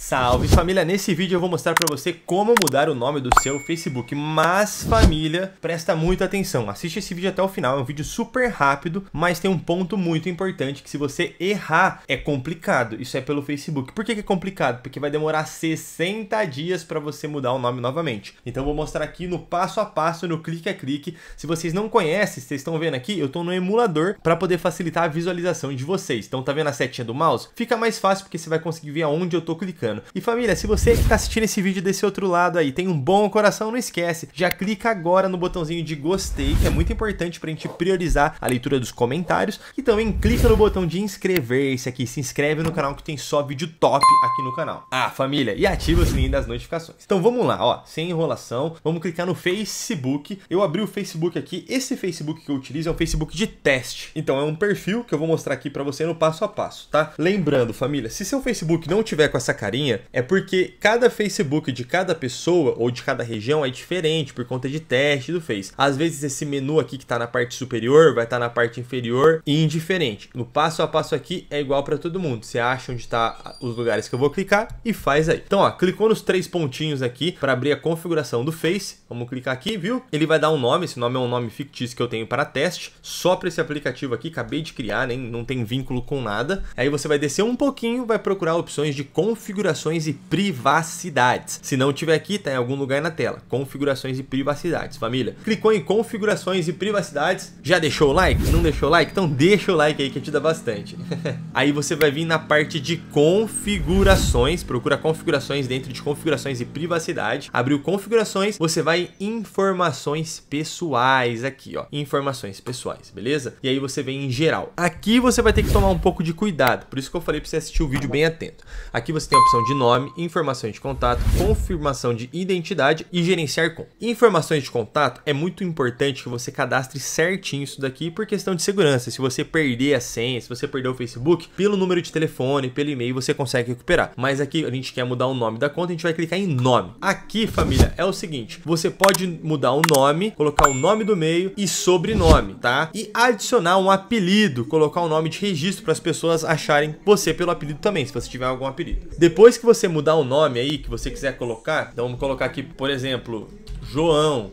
Salve família, nesse vídeo eu vou mostrar para você como mudar o nome do seu Facebook, mas família, presta muita atenção, assiste esse vídeo até o final, é um vídeo super rápido, mas tem um ponto muito importante que se você errar é complicado, isso é pelo Facebook. Por que, é complicado? Porque vai demorar 60 dias para você mudar o nome novamente. Então eu vou mostrar aqui no passo a passo, no clique a clique, se vocês não conhecem, vocês estão vendo aqui, eu estou no emulador para poder facilitar a visualização de vocês. Então tá vendo a setinha do mouse? Fica mais fácil porque você vai conseguir ver aonde eu estou clicando. E família, se você que tá assistindo esse vídeo desse outro lado aí tem um bom coração, não esquece, já clica agora no botãozinho de gostei, que é muito importante pra gente priorizar a leitura dos comentários, e também clica no botão de inscrever-se aqui, se inscreve no canal que tem só vídeo top aqui no canal. Ah, família, e ativa o sininho das notificações. Então vamos lá, ó, sem enrolação, vamos clicar no Facebook. Eu abri o Facebook aqui, esse Facebook que eu utilizo é um Facebook de teste. Então é um perfil que eu vou mostrar aqui pra você no passo a passo, tá? Lembrando, família, se seu Facebook não tiver com essa carinha, é porque cada Facebook de cada pessoa ou de cada região é diferente por conta de teste do Face. Às vezes esse menu aqui que está na parte superior vai estar tá na parte inferior e indiferente. No passo a passo aqui é igual para todo mundo. Você acha onde está os lugares que eu vou clicar e faz aí. Então, ó, clicou nos três pontinhos aqui para abrir a configuração do Face. Vamos clicar aqui, viu? Ele vai dar um nome, esse nome é um nome fictício que eu tenho para teste, só para esse aplicativo aqui, acabei de criar, nem não tem vínculo com nada. Aí você vai descer um pouquinho, vai procurar opções de configuração configurações e privacidades. Se não tiver aqui, tá em algum lugar na tela. Configurações e privacidades, família. Clicou em configurações e privacidades, já deixou o like? Não deixou o like? Então deixa o like aí que te dá bastante. aí você vai vir na parte de configurações, procura configurações dentro de configurações e privacidade. Abriu configurações, você vai em informações pessoais aqui, ó. Informações pessoais, beleza? E aí você vem em geral. Aqui você vai ter que tomar um pouco de cuidado, por isso que eu falei pra você assistir o vídeo bem atento. Aqui você tem a opção de nome, informações de contato, confirmação de identidade e gerenciar com. Informações de contato é muito importante que você cadastre certinho isso daqui por questão de segurança. Se você perder a senha, se você perder o Facebook, pelo número de telefone, pelo e-mail, você consegue recuperar. Mas aqui a gente quer mudar o nome da conta, a gente vai clicar em nome. Aqui, família, é o seguinte, você pode mudar o nome, colocar o nome do meio e sobrenome, tá? E adicionar um apelido, colocar o um nome de registro para as pessoas acharem você pelo apelido também, se você tiver algum apelido. Depois depois que você mudar o nome aí, que você quiser colocar, então vamos colocar aqui, por exemplo, João.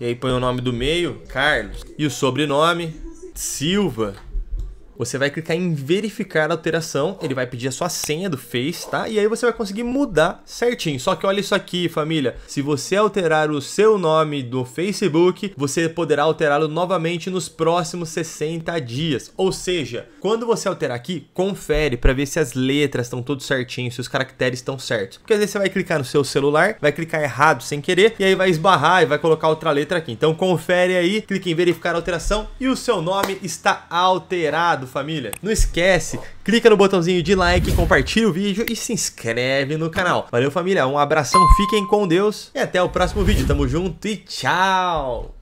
E aí põe o nome do meio, Carlos. E o sobrenome, Silva. Você vai clicar em verificar a alteração, ele vai pedir a sua senha do Face, tá? E aí você vai conseguir mudar certinho. Só que olha isso aqui, família. Se você alterar o seu nome do Facebook, você poderá alterá-lo novamente nos próximos 60 dias. Ou seja, quando você alterar aqui, confere para ver se as letras estão tudo certinho, se os caracteres estão certos. Porque às vezes você vai clicar no seu celular, vai clicar errado sem querer, e aí vai esbarrar e vai colocar outra letra aqui. Então confere aí, clique em verificar a alteração e o seu nome está alterado família? Não esquece, clica no botãozinho de like, compartilha o vídeo e se inscreve no canal. Valeu, família. Um abração, fiquem com Deus e até o próximo vídeo. Tamo junto e tchau!